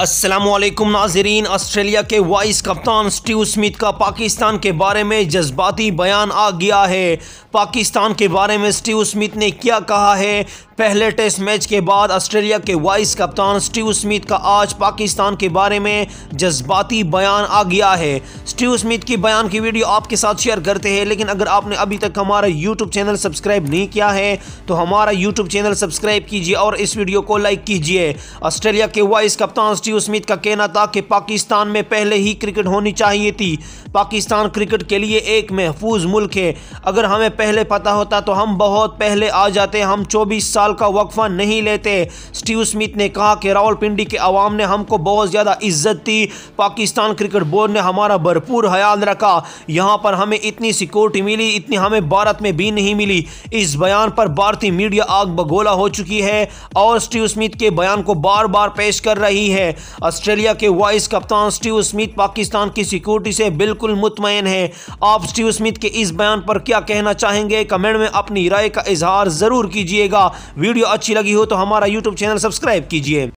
असलम नाजरीन आस्ट्रेलिया के वाइस कप्तान स्टीव स्मिथ का पाकिस्तान के बारे में जज्बाती बयान आ गया है पाकिस्तान के बारे में स्टीव स्मिथ ने क्या कहा है पहले टेस्ट मैच के बाद ऑस्ट्रेलिया के वाइस कप्तान स्टीव स्मिथ का आज पाकिस्तान के बारे में जज्बाती बयान आ गया है स्टीव स्मिथ की बयान की वीडियो आपके साथ शेयर करते हैं लेकिन अगर आपने अभी तक हमारा यूट्यूब चैनल सब्सक्राइब नहीं किया है तो हमारा यूट्यूब चैनल सब्सक्राइब कीजिए और इस वीडियो को लाइक कीजिए ऑस्ट्रेलिया के वाइस कप्तान सची उसमित का कहना था कि पाकिस्तान में पहले ही क्रिकेट होनी चाहिए थी पाकिस्तान क्रिकेट के लिए एक महफूज मुल्क है अगर हमें पहले पता होता तो हम बहुत पहले आ जाते हम चौबीस साल का वक्फा नहीं लेते स्टीव स्मिथ ने कहा कि रावलपिंडी के अवाम ने हमको बहुत ज़्यादा इज्जत दी पाकिस्तान क्रिकेट बोर्ड ने हमारा भरपूर ख्याल रखा यहाँ पर हमें इतनी सिक्योरिटी मिली इतनी हमें भारत में भी नहीं मिली इस बयान पर भारतीय मीडिया आग बगोला हो चुकी है और स्टीव स्मिथ के बयान को बार बार पेश कर रही है ऑस्ट्रेलिया के वाइस कप्तान स्टीव स्मिथ पाकिस्तान की सिक्योरिटी से बिल्कुल मुतमयन है आप स्टीव स्मिथ के इस बयान पर क्या कहना चाहेंगे कमेंट में अपनी राय का इजहार ज़रूर कीजिएगा वीडियो अच्छी लगी हो तो हमारा यूट्यूब चैनल सब्सक्राइब कीजिए